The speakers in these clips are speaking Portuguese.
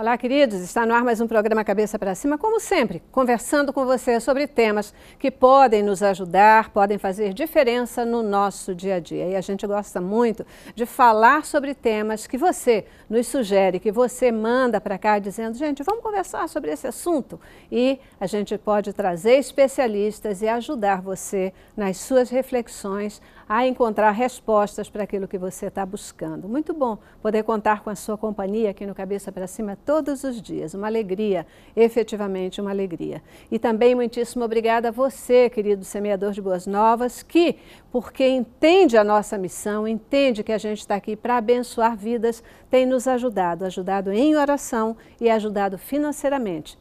Olá, queridos. Está no ar mais um programa Cabeça para Cima, como sempre, conversando com você sobre temas que podem nos ajudar, podem fazer diferença no nosso dia a dia. E a gente gosta muito de falar sobre temas que você nos sugere, que você manda para cá dizendo, gente, vamos conversar sobre esse assunto. E a gente pode trazer especialistas e ajudar você nas suas reflexões a encontrar respostas para aquilo que você está buscando. Muito bom poder contar com a sua companhia aqui no Cabeça para Cima todos os dias. Uma alegria, efetivamente uma alegria. E também muitíssimo obrigada a você, querido semeador de boas novas, que, porque entende a nossa missão, entende que a gente está aqui para abençoar vidas, tem nos ajudado, ajudado em oração e ajudado financeiramente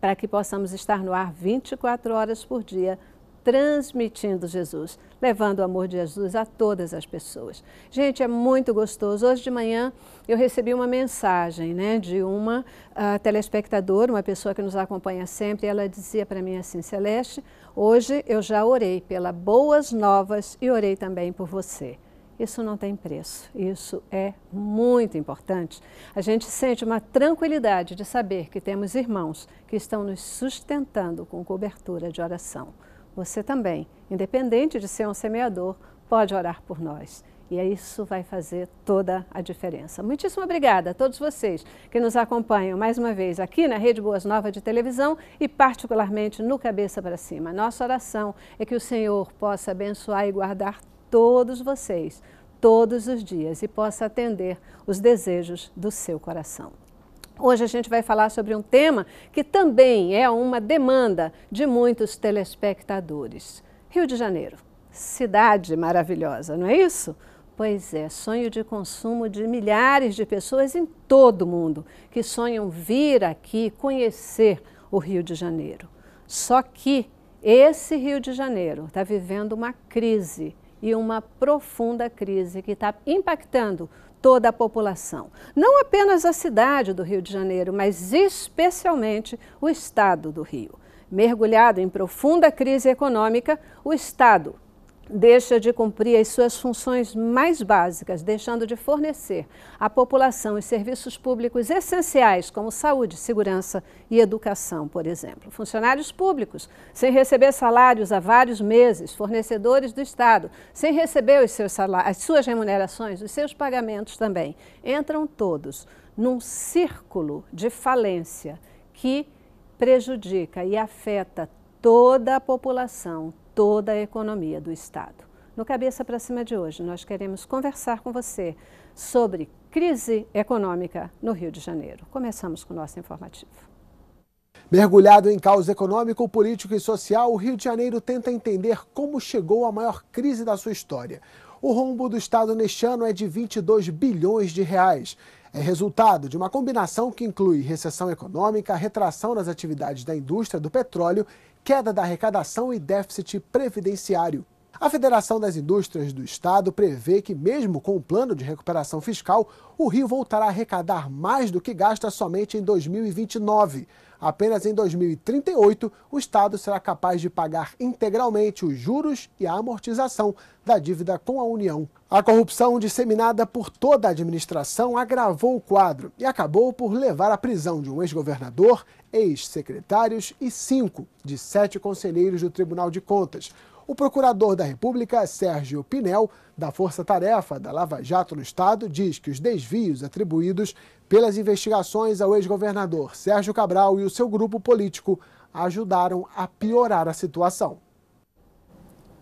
para que possamos estar no ar 24 horas por dia transmitindo Jesus, levando o amor de Jesus a todas as pessoas. Gente, é muito gostoso. Hoje de manhã eu recebi uma mensagem né, de uma uh, telespectadora, uma pessoa que nos acompanha sempre, e ela dizia para mim assim, Celeste, hoje eu já orei pela Boas Novas e orei também por você. Isso não tem preço, isso é muito importante. A gente sente uma tranquilidade de saber que temos irmãos que estão nos sustentando com cobertura de oração. Você também, independente de ser um semeador, pode orar por nós. E isso vai fazer toda a diferença. Muitíssimo obrigada a todos vocês que nos acompanham mais uma vez aqui na Rede Boas Nova de Televisão e particularmente no Cabeça para Cima. Nossa oração é que o Senhor possa abençoar e guardar todos vocês, todos os dias, e possa atender os desejos do seu coração. Hoje a gente vai falar sobre um tema que também é uma demanda de muitos telespectadores. Rio de Janeiro, cidade maravilhosa, não é isso? Pois é, sonho de consumo de milhares de pessoas em todo o mundo que sonham vir aqui conhecer o Rio de Janeiro. Só que esse Rio de Janeiro está vivendo uma crise e uma profunda crise que está impactando toda a população. Não apenas a cidade do Rio de Janeiro, mas especialmente o estado do Rio. Mergulhado em profunda crise econômica, o estado deixa de cumprir as suas funções mais básicas, deixando de fornecer à população os serviços públicos essenciais, como saúde, segurança e educação, por exemplo. Funcionários públicos, sem receber salários há vários meses, fornecedores do Estado, sem receber as suas remunerações, os seus pagamentos também, entram todos num círculo de falência que prejudica e afeta toda a população, toda a economia do Estado. No Cabeça para Cima de hoje, nós queremos conversar com você sobre crise econômica no Rio de Janeiro. Começamos com o nosso informativo. Mergulhado em caos econômico, político e social, o Rio de Janeiro tenta entender como chegou à maior crise da sua história. O rombo do Estado neste ano é de 22 bilhões de reais é resultado de uma combinação que inclui recessão econômica, retração nas atividades da indústria do petróleo, queda da arrecadação e déficit previdenciário. A Federação das Indústrias do Estado prevê que, mesmo com o plano de recuperação fiscal, o Rio voltará a arrecadar mais do que gasta somente em 2029. Apenas em 2038, o Estado será capaz de pagar integralmente os juros e a amortização da dívida com a União. A corrupção disseminada por toda a administração agravou o quadro e acabou por levar à prisão de um ex-governador, ex-secretários e cinco de sete conselheiros do Tribunal de Contas. O procurador da República, Sérgio Pinel, da Força Tarefa da Lava Jato no Estado, diz que os desvios atribuídos pelas investigações ao ex-governador Sérgio Cabral e o seu grupo político ajudaram a piorar a situação.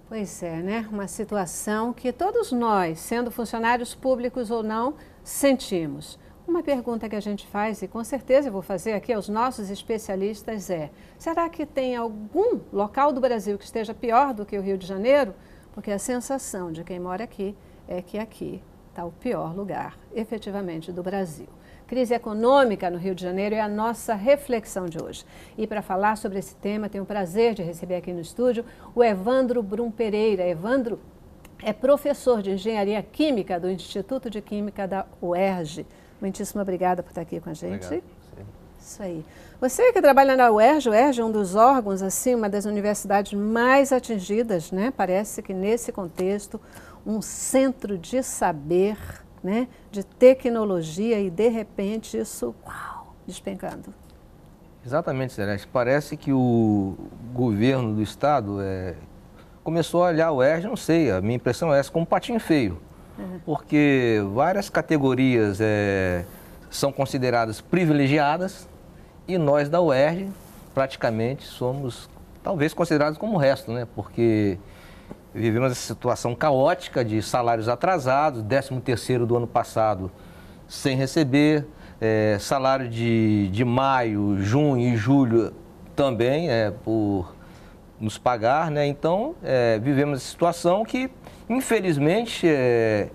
Pois é, né? Uma situação que todos nós, sendo funcionários públicos ou não, sentimos. Uma pergunta que a gente faz, e com certeza eu vou fazer aqui aos nossos especialistas, é: será que tem algum local do Brasil que esteja pior do que o Rio de Janeiro? Porque a sensação de quem mora aqui é que aqui está o pior lugar, efetivamente, do Brasil crise econômica no Rio de Janeiro é a nossa reflexão de hoje. E para falar sobre esse tema, tenho o prazer de receber aqui no estúdio o Evandro Brum Pereira. Evandro é professor de Engenharia Química do Instituto de Química da UERJ. Muitíssimo obrigada por estar aqui com a gente. Isso aí. Você que trabalha na UERJ, UERJ é um dos órgãos, assim, uma das universidades mais atingidas, né? Parece que nesse contexto, um centro de saber, né? De tecnologia e, de repente, isso, uau, despencando. Exatamente, Celeste. Parece que o governo do Estado é, começou a olhar o UERJ, não sei, a minha impressão é essa, como um patinho feio porque várias categorias é, são consideradas privilegiadas e nós da UERJ praticamente somos talvez considerados como o resto, né? Porque vivemos essa situação caótica de salários atrasados, 13 terceiro do ano passado sem receber, é, salário de, de maio, junho e julho também é, por nos pagar, né? Então é, vivemos essa situação que infelizmente, é,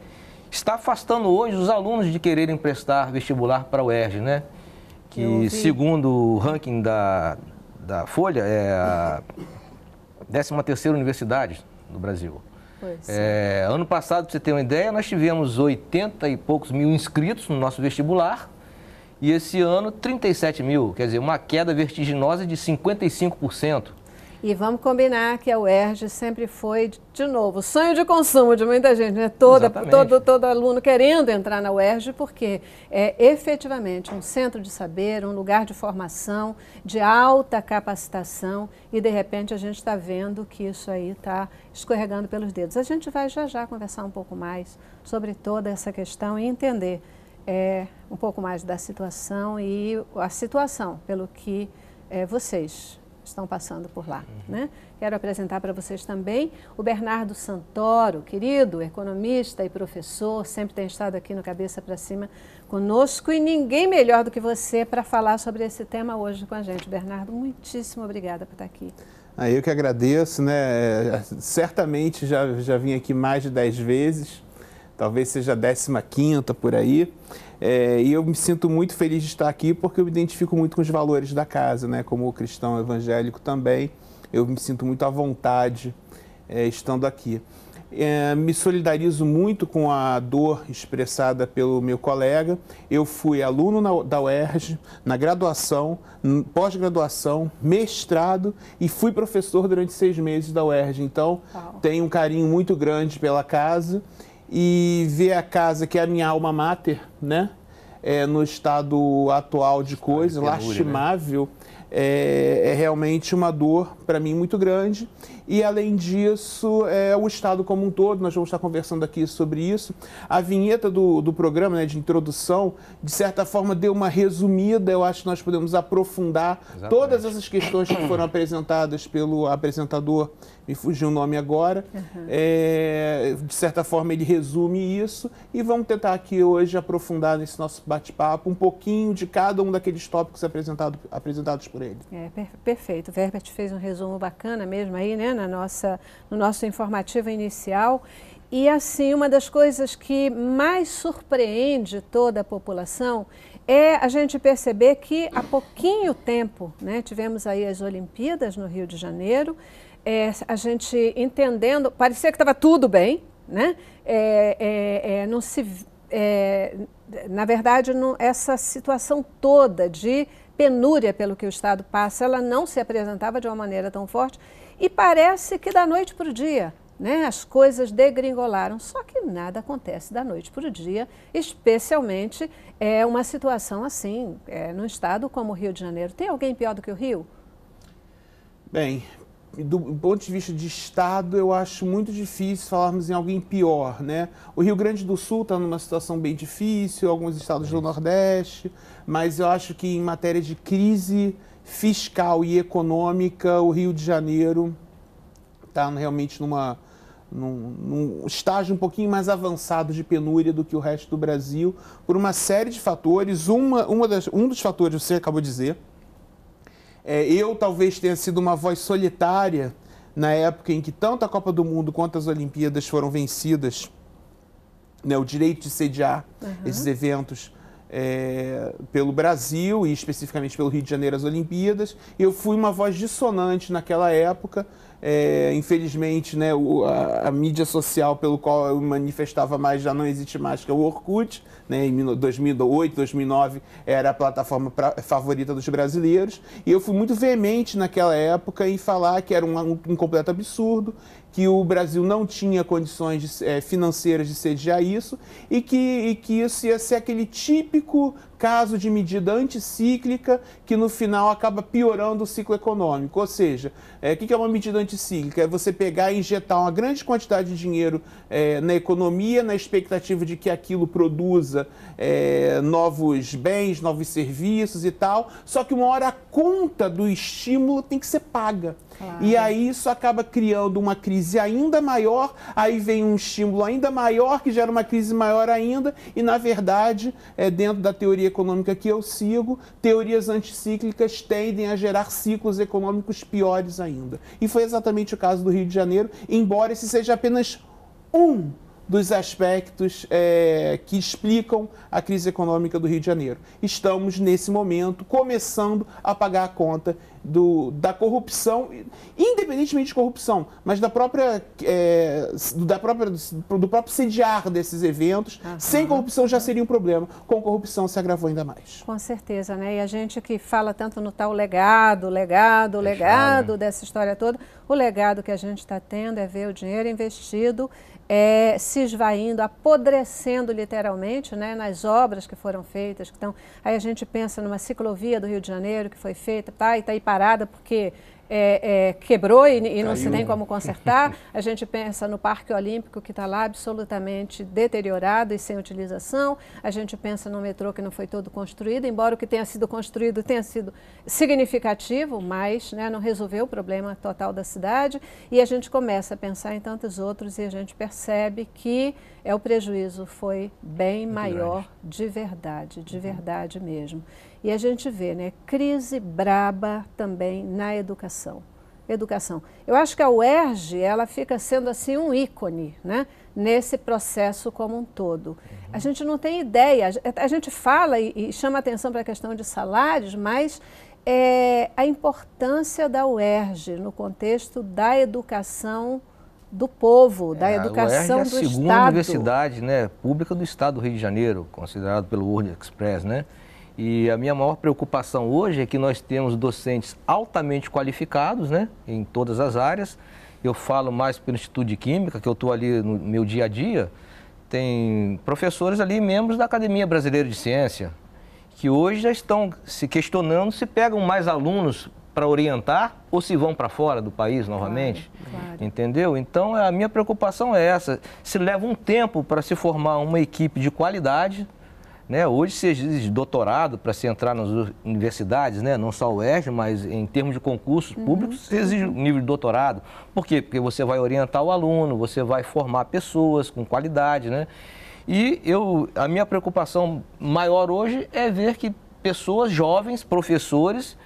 está afastando hoje os alunos de quererem prestar vestibular para o ERJ, né? Que segundo o ranking da, da Folha, é a 13ª universidade do Brasil. É, ano passado, para você ter uma ideia, nós tivemos 80 e poucos mil inscritos no nosso vestibular e esse ano 37 mil, quer dizer, uma queda vertiginosa de 55%. E vamos combinar que a UERJ sempre foi, de novo, sonho de consumo de muita gente, né? Toda, todo, todo aluno querendo entrar na UERJ, porque é efetivamente um centro de saber, um lugar de formação, de alta capacitação, e de repente a gente está vendo que isso aí está escorregando pelos dedos. A gente vai já já conversar um pouco mais sobre toda essa questão e entender é, um pouco mais da situação e a situação, pelo que é, vocês estão passando por lá. Uhum. Né? Quero apresentar para vocês também o Bernardo Santoro, querido economista e professor, sempre tem estado aqui no Cabeça para Cima conosco e ninguém melhor do que você para falar sobre esse tema hoje com a gente. Bernardo, muitíssimo obrigada por estar aqui. Ah, eu que agradeço, né? É, certamente já, já vim aqui mais de 10 vezes, talvez seja a 15 por aí. É, e eu me sinto muito feliz de estar aqui porque eu me identifico muito com os valores da casa, né? Como cristão evangélico também, eu me sinto muito à vontade é, estando aqui. É, me solidarizo muito com a dor expressada pelo meu colega. Eu fui aluno na, da UERJ, na graduação, pós-graduação, mestrado e fui professor durante seis meses da UERJ. Então, wow. tenho um carinho muito grande pela casa e ver a casa que é a minha alma mater, né? É, no estado atual de coisa, né? lastimável, né? é, é realmente uma dor para mim muito grande. E, além disso, é, o Estado como um todo, nós vamos estar conversando aqui sobre isso. A vinheta do, do programa, né, de introdução, de certa forma deu uma resumida, eu acho que nós podemos aprofundar Exatamente. todas essas questões que foram apresentadas pelo apresentador, me fugiu o nome agora. Uhum. É, de certa forma, ele resume isso e vamos tentar aqui hoje aprofundar nesse nosso bate-papo um pouquinho de cada um daqueles tópicos apresentado, apresentados por ele. É, per perfeito. O Herbert fez um resumo bacana mesmo aí, né? na nossa, no nosso informativo inicial. E assim, uma das coisas que mais surpreende toda a população é a gente perceber que há pouquinho tempo, né, tivemos aí as Olimpíadas no Rio de Janeiro, é, a gente entendendo, parecia que estava tudo bem, né? É, é, é não se, é, na verdade, não, essa situação toda de penúria pelo que o Estado passa, ela não se apresentava de uma maneira tão forte. E parece que da noite para o dia né, as coisas degringolaram. Só que nada acontece da noite para o dia, especialmente é uma situação assim, é, num estado como o Rio de Janeiro. Tem alguém pior do que o Rio? Bem, do ponto de vista de Estado, eu acho muito difícil falarmos em alguém pior, né? O Rio Grande do Sul está numa situação bem difícil, alguns estados do Nordeste, mas eu acho que em matéria de crise fiscal e econômica, o Rio de Janeiro está realmente numa, num, num, estágio um pouquinho mais avançado de penúria do que o resto do Brasil, por uma série de fatores. Uma, uma das, um dos fatores você acabou de dizer. É, eu talvez tenha sido uma voz solitária na época em que tanto a Copa do Mundo quanto as Olimpíadas foram vencidas, né, o direito de sediar uhum. esses eventos é, pelo Brasil e especificamente pelo Rio de Janeiro as Olimpíadas. Eu fui uma voz dissonante naquela época. É, infelizmente, né, o, a, a, mídia social pelo qual eu manifestava mais já não existe mais, que é o Orkut né, em 2008, 2009, era a plataforma pra, favorita dos brasileiros. E eu fui muito veemente naquela época em falar que era um, um, um completo absurdo, que o Brasil não tinha condições de, é, financeiras de sediar isso e que, e que isso ia ser aquele típico caso de medida anticíclica que no final acaba piorando o ciclo econômico. Ou seja, é, eh, o que é uma medida anticíclica? É você pegar e injetar uma grande quantidade de dinheiro é, na economia, na expectativa de que aquilo produza é, novos bens, novos serviços e tal. Só que uma hora a conta do estímulo tem que ser paga. Claro. E aí isso acaba criando uma crise ainda maior, aí vem um estímulo ainda maior, que gera uma crise maior ainda, e na verdade, é, dentro da teoria econômica que eu sigo, teorias anticíclicas tendem a gerar ciclos econômicos piores ainda. E foi exatamente o caso do Rio de Janeiro, embora esse seja apenas um dos aspectos é, que explicam a crise econômica do Rio de Janeiro. Estamos, nesse momento, começando a pagar a conta do, da corrupção, independentemente de corrupção, mas da própria, é, da própria, do próprio sediar desses eventos. Sem corrupção já seria um problema, com corrupção se agravou ainda mais. Com certeza, né? E a gente que fala tanto no tal legado, legado, legado né? dessa história toda, o legado que a gente está tendo é ver o dinheiro investido é, se esvaindo, apodrecendo literalmente né, nas obras que foram feitas. então Aí a gente pensa numa ciclovia do Rio de Janeiro que foi feita tá, e está aí parada porque é, é, quebrou e, e não se tem como consertar. A gente pensa no Parque Olímpico, que está lá absolutamente deteriorado e sem utilização. A gente pensa no metrô que não foi todo construído, embora o que tenha sido construído tenha sido significativo, mas né, não resolveu o problema total da cidade. E a gente começa a pensar em tantos outros e a gente percebe que é o prejuízo foi bem Muito maior grande. de verdade, de uhum. verdade mesmo. E a gente vê, né, crise braba também na educação. Educação. Eu acho que a UERJ, ela fica sendo assim um ícone, né, nesse processo como um todo. Uhum. A gente não tem ideia, a gente fala e, chama atenção para a questão de salários, mas é, a importância da UERJ no contexto da educação do povo, é, da educação a UERJ é a do segunda Estado. universidade né, pública do Estado do Rio de Janeiro, considerado pelo World Express, né? E a minha maior preocupação hoje é que nós temos docentes altamente qualificados, né, em todas as áreas. Eu falo mais pelo Instituto de Química, que eu estou ali no meu dia a dia. Tem professores ali, membros da Academia Brasileira de Ciência, que hoje já estão se questionando se pegam mais alunos para orientar ou se vão para fora do país novamente. Claro, claro. Entendeu? Então a minha preocupação é essa. Se leva um tempo para se formar uma equipe de qualidade né? Hoje se exige doutorado para se entrar nas universidades, né? não só o UERJ, mas em termos de concursos uhum. públicos, uhum. se exige um nível de doutorado. Por quê? Porque você vai orientar o aluno, você vai formar pessoas com qualidade. Né? E eu, a minha preocupação maior hoje é ver que pessoas jovens, professores,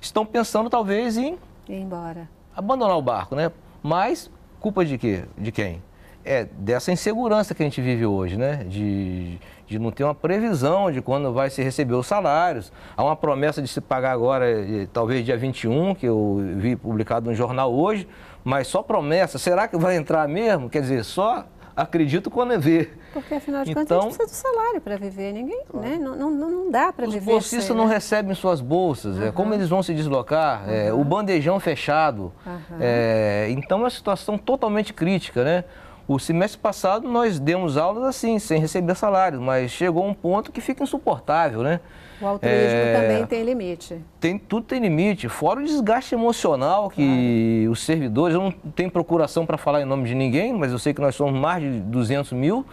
estão pensando talvez em... Ir embora. Abandonar o barco, né? Mas culpa de quê? De quem? é dessa insegurança que a gente vive hoje, né? De, de não ter uma previsão de quando vai se receber os salários. Há uma promessa de se pagar agora, eh, talvez dia 21, que eu vi publicado no jornal hoje, mas só promessa. Será que vai entrar mesmo? Quer dizer, só acredito quando é ver. Porque, afinal de então, contas, a gente então, precisa do salário para viver. Ninguém, né? não, não, não dá para viver. Os bolsistas assim, não né? recebem suas bolsas. Uhum. É, como eles vão se deslocar? Uhum. É, o bandejão fechado. Uhum. É, então, é uma situação totalmente crítica, né? O semestre passado nós demos aulas assim, sem receber salário, mas chegou um ponto que fica insuportável, né? O altruísmo é... também tem limite. Tem, tudo tem limite, fora o desgaste emocional que claro. os servidores, eu não tenho procuração para falar em nome de ninguém, mas eu sei que nós somos mais de 200 mil,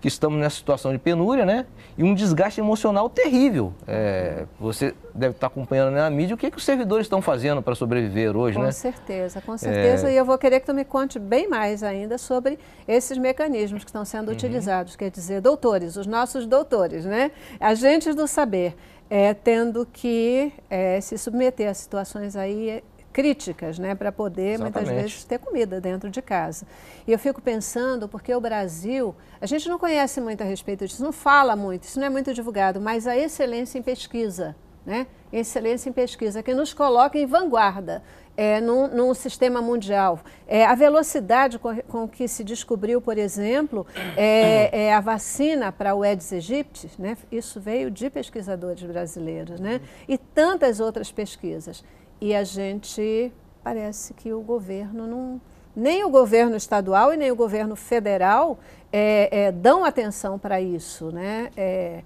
que estamos nessa situação de penúria, né? E um desgaste emocional terrível. É, você deve estar acompanhando na né, mídia o que, é que os servidores estão fazendo para sobreviver hoje, com né? Com certeza, com certeza. É... E eu vou querer que tu me conte bem mais ainda sobre esses mecanismos que estão sendo uhum. utilizados. Quer dizer, doutores, os nossos doutores, né? Agentes do saber, é, tendo que é, se submeter a situações aí críticas, né, para poder Exatamente. muitas vezes ter comida dentro de casa. E eu fico pensando, porque o Brasil, a gente não conhece muito a respeito disso, não fala muito, isso não é muito divulgado, mas a excelência em pesquisa, né? Excelência em pesquisa, que nos coloca em vanguarda é, num, num sistema mundial. É, a velocidade com, com, que se descobriu, por exemplo, é, é a vacina para o Aedes aegypti, né? isso veio de pesquisadores brasileiros, né? e tantas outras pesquisas. E a gente parece que o governo não. Nem o governo estadual e nem o governo federal é, é, dão atenção para isso. Né? É,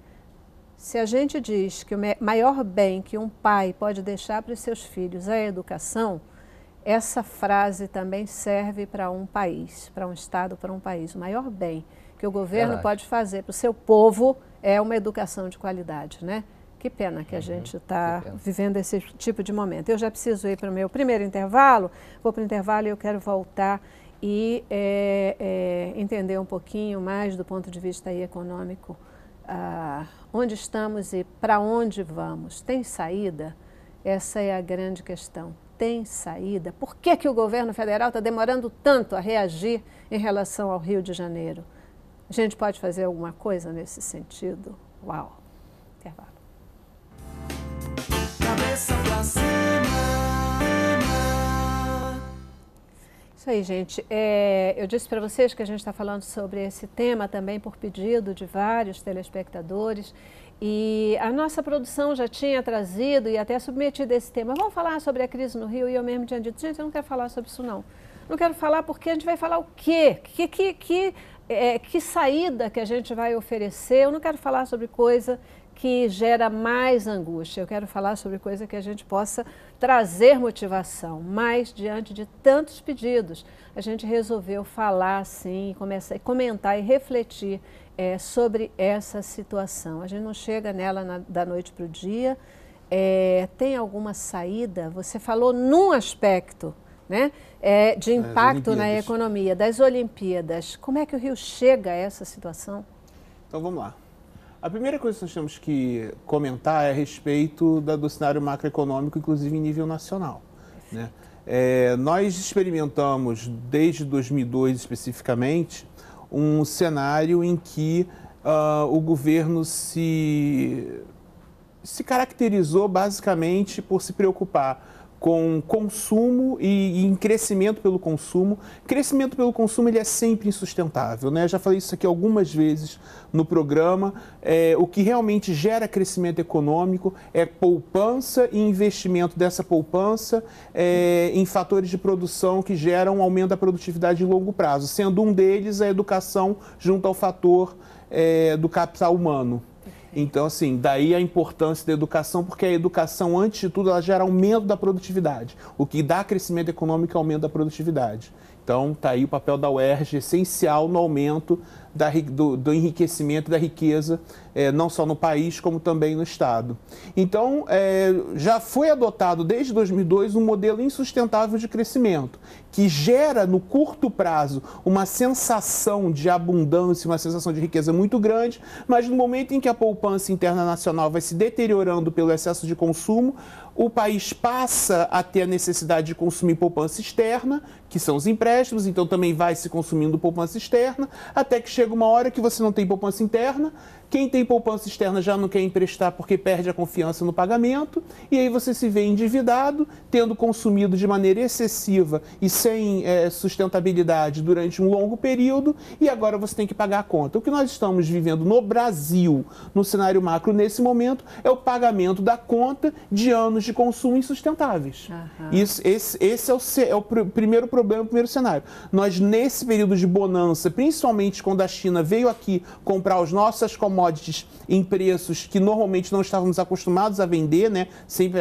se a gente diz que o maior bem que um pai pode deixar para os seus filhos é a educação, essa frase também serve para um país, para um Estado, para um país. O maior bem que o governo Verdade. pode fazer para o seu povo é uma educação de qualidade, né? Que pena que a uhum, gente está vivendo esse tipo de momento. Eu já preciso ir para o meu primeiro intervalo, vou para o intervalo e eu quero voltar e é, é, entender um pouquinho mais do ponto de vista econômico ah, onde estamos e para onde vamos. Tem saída? Essa é a grande questão. Tem saída? Por que, que o governo federal está demorando tanto a reagir em relação ao Rio de Janeiro? A gente pode fazer alguma coisa nesse sentido? Uau! Intervalo cabeça pra cima. Isso aí, gente. É, eu disse para vocês que a gente está falando sobre esse tema também por pedido de vários telespectadores. E a nossa produção já tinha trazido e até submetido esse tema. Vamos falar sobre a crise no Rio? E eu mesmo tinha dito, gente, eu não quero falar sobre isso, não. Não quero falar porque a gente vai falar o quê? Que, que, que, é, que saída que a gente vai oferecer? Eu não quero falar sobre coisa que gera mais angústia. Eu quero falar sobre coisa que a gente possa trazer motivação, mas diante de tantos pedidos, a gente resolveu falar assim, começar, comentar e refletir é, sobre essa situação. A gente não chega nela na, da noite para o dia. É, tem alguma saída? Você falou num aspecto né, é, de impacto na economia, das Olimpíadas. Como é que o Rio chega a essa situação? Então vamos lá. A primeira coisa que nós temos que comentar é a respeito da, do cenário macroeconômico, inclusive em nível nacional. Né? É, nós experimentamos, desde 2002 especificamente, um cenário em que uh, o governo se, se caracterizou basicamente por se preocupar com consumo e, e, em crescimento pelo consumo. Crescimento pelo consumo ele é sempre insustentável, né? já falei isso aqui algumas vezes no programa. É, o que realmente gera crescimento econômico é poupança e investimento dessa poupança é, em fatores de produção que geram aumento da produtividade em longo prazo, sendo um deles a educação junto ao fator é, do capital humano. Então, assim, daí a importância da educação, porque a educação, antes de tudo, ela gera aumento da produtividade. O que dá crescimento econômico é aumento da produtividade. Então, está aí o papel da UERJ essencial no aumento da, do, do enriquecimento da riqueza é, não só no país, como também no Estado. Então, é, já foi adotado desde 2002 um modelo insustentável de crescimento, que gera no curto prazo uma sensação de abundância, uma sensação de riqueza muito grande, mas no momento em que a poupança interna nacional vai se deteriorando pelo excesso de consumo, o país passa a ter a necessidade de consumir poupança externa, que são os empréstimos, então também vai se consumindo poupança externa, até que chega uma hora que você não tem poupança interna, quem tem poupança externa já não quer emprestar porque perde a confiança no pagamento, e aí você se vê endividado, tendo consumido de maneira excessiva e sem é, sustentabilidade durante um longo período, e agora você tem que pagar a conta. O que nós estamos vivendo no Brasil, no cenário macro, nesse momento, é o pagamento da conta de anos de consumo insustentáveis. Uhum. Isso, esse, esse é o, é o pr primeiro problema, o primeiro cenário. Nós, nesse período de bonança, principalmente quando a China veio aqui comprar as nossas commodities commodities em preços que normalmente não estávamos acostumados a vender, né? sempre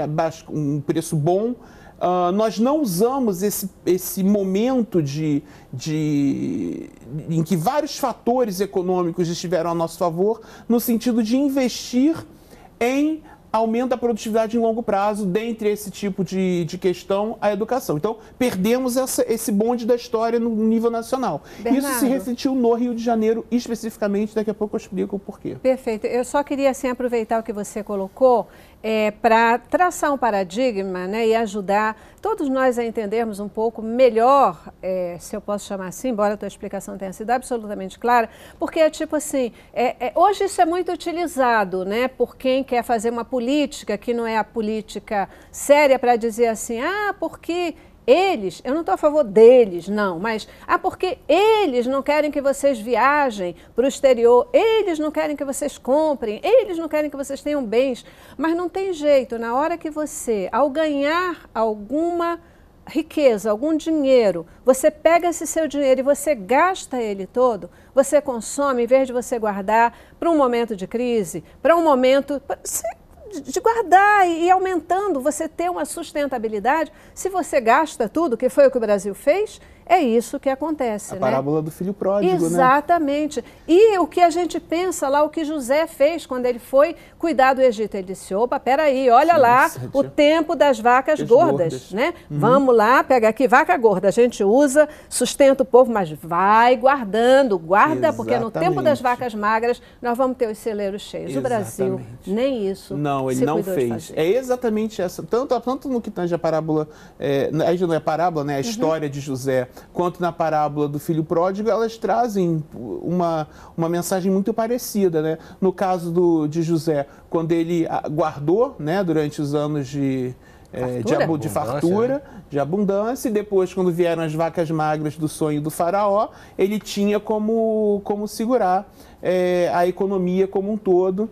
um preço bom. Uh, nós não usamos esse, esse momento de, de, em que vários fatores econômicos estiveram a nosso favor, no sentido de investir em aumenta a produtividade em longo prazo, dentre esse tipo de, de questão, a educação. Então, perdemos essa, esse bonde da história no nível nacional. Bernardo, Isso se refletiu no Rio de Janeiro, especificamente, daqui a pouco eu explico o porquê. Perfeito. Eu só queria, assim, aproveitar o que você colocou é, para traçar um paradigma né, e ajudar todos nós a entendermos um pouco melhor, é, se eu posso chamar assim, embora a tua explicação tenha sido absolutamente clara, porque é tipo assim, é, é, hoje isso é muito utilizado né, por quem quer fazer uma política que não é a política séria para dizer assim, ah, porque eles, eu não estou a favor deles, não, mas ah, porque eles não querem que vocês viajem para o exterior, eles não querem que vocês comprem, eles não querem que vocês tenham bens. Mas não tem jeito, na hora que você, ao ganhar alguma riqueza, algum dinheiro, você pega esse seu dinheiro e você gasta ele todo, você consome, em vez de você guardar para um momento de crise, para um momento de guardar e aumentando, você ter uma sustentabilidade. Se você gasta tudo, que foi o que o Brasil fez, é isso que acontece. A né? parábola né? do filho pródigo, né? Exatamente. Né? E o que a gente pensa lá, o que José fez quando ele foi cuidar do Egito. Ele disse: opa, peraí, olha lá é o tempo das vacas gordas, gordas, né? Uhum. Vamos lá, pega aqui, vaca gorda, a gente usa, sustenta o povo, mas vai guardando, guarda, Exatamente. porque no tempo das vacas magras nós vamos ter os celeiros cheios. Exatamente. O Brasil nem isso. Não, ele não fez. É exatamente essa. Tanto, tanto no que tange a parábola, é, não é a parábola, né? A uhum. história de José quanto na parábola do filho pródigo, elas trazem uma, uma mensagem muito parecida. Né? No caso do, de José, quando ele guardou né, durante os anos de, é, de, abu, de fartura, né? de abundância, e depois, quando vieram as vacas magras do sonho do faraó, ele tinha como, como segurar é, a economia como um todo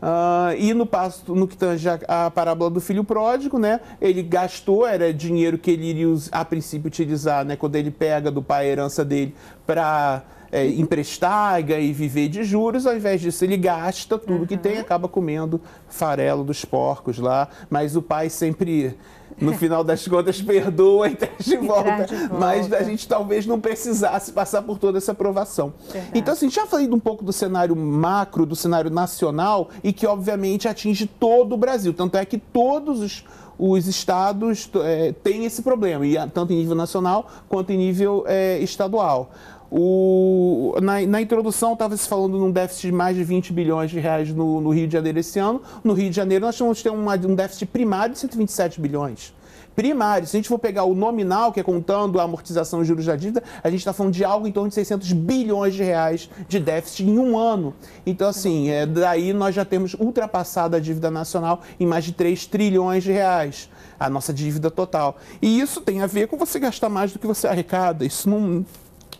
Uh, e no, passo, no que tange a, a, parábola do filho pródigo, né, ele gastou, era dinheiro que ele iria a princípio utilizar, né, quando ele pega do pai a herança dele para é, emprestar e viver de juros, ao invés disso ele gasta tudo uhum. que tem, uhum. acaba comendo farelo dos porcos lá, mas o pai sempre no final das contas perdoa e traz de volta. Mas a gente talvez não precisasse passar por toda essa aprovação. Verdade. Então, assim, já falei um pouco do cenário macro, do cenário nacional, e que obviamente atinge todo o Brasil. Tanto é que todos os, os estados é, têm esse problema, tanto em nível nacional quanto em nível é, estadual. O, na, na introdução estava se falando num déficit de mais de 20 bilhões de reais no, no Rio de Janeiro esse ano. No Rio de Janeiro nós vamos ter uma, um déficit primário de 127 bilhões primário. Se a gente for pegar o nominal, que é contando a amortização dos juros da dívida, a gente está falando de algo em torno de 600 bilhões de reais de déficit em um ano. Então, assim, é, daí nós já temos ultrapassado a dívida nacional em mais de 3 trilhões de reais, a nossa dívida total. E isso tem a ver com você gastar mais do que você arrecada. Isso não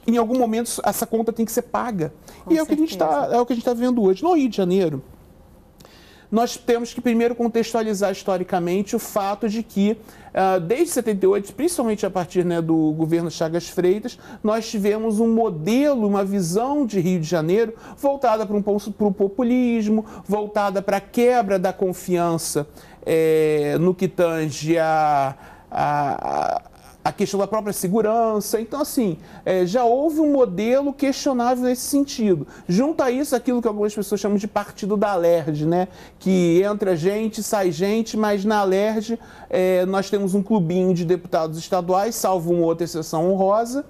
em algum momento essa conta tem que ser paga. Com e é o que a gente está é o que a gente está vendo hoje no Rio de Janeiro. Nós temos que primeiro contextualizar historicamente o fato de que, uh, desde 78, principalmente a partir né, do governo Chagas Freitas, nós tivemos um modelo, uma visão de Rio de Janeiro voltada para um, o populismo, voltada para a quebra da confiança é, no que tange a, a, a questão da própria segurança. Então, assim, é, já houve um modelo questionável nesse sentido. Junto a isso, aquilo que algumas pessoas chamam de partido da alerj né? Que entra gente, sai gente, mas na alerj é, nós temos um clubinho de deputados estaduais, salvo uma outra exceção honrosa,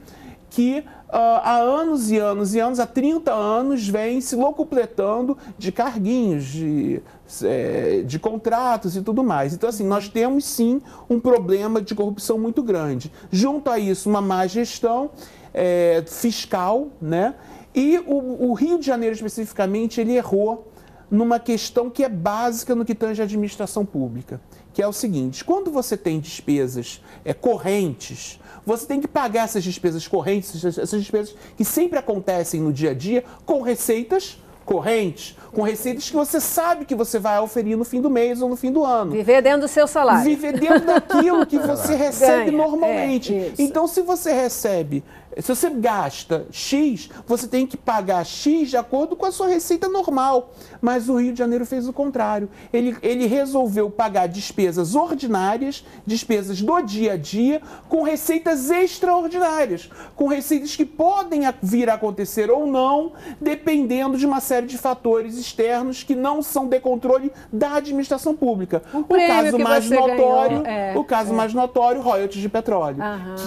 que ah, há anos e anos e anos, há 30 anos, vem se locupletando de carguinhos, de, é, de contratos e tudo mais. Então, assim, nós temos sim um problema de corrupção muito grande. Junto a isso, uma má gestão é, fiscal, né? E o, o Rio de Janeiro, especificamente, ele errou numa questão que é básica no que tange à administração pública, que é o seguinte: quando você tem despesas é, correntes você tem que pagar essas despesas correntes, essas despesas que sempre acontecem no dia a dia, com receitas correntes, com receitas que você sabe que você vai oferir no fim do mês ou no fim do ano. Viver dentro do seu salário. Viver dentro daquilo que você recebe Ganha, normalmente. É, então, se você recebe se você gasta X, você tem que pagar X de acordo com a sua receita normal. Mas o Rio de Janeiro fez o contrário. Ele, ele resolveu pagar despesas ordinárias, despesas do dia a dia, com receitas extraordinárias, com receitas que podem vir a acontecer ou não, dependendo de uma série de fatores externos que não são de controle da administração pública. o caso mais notório, é, o caso é. mais notório, royalties de petróleo,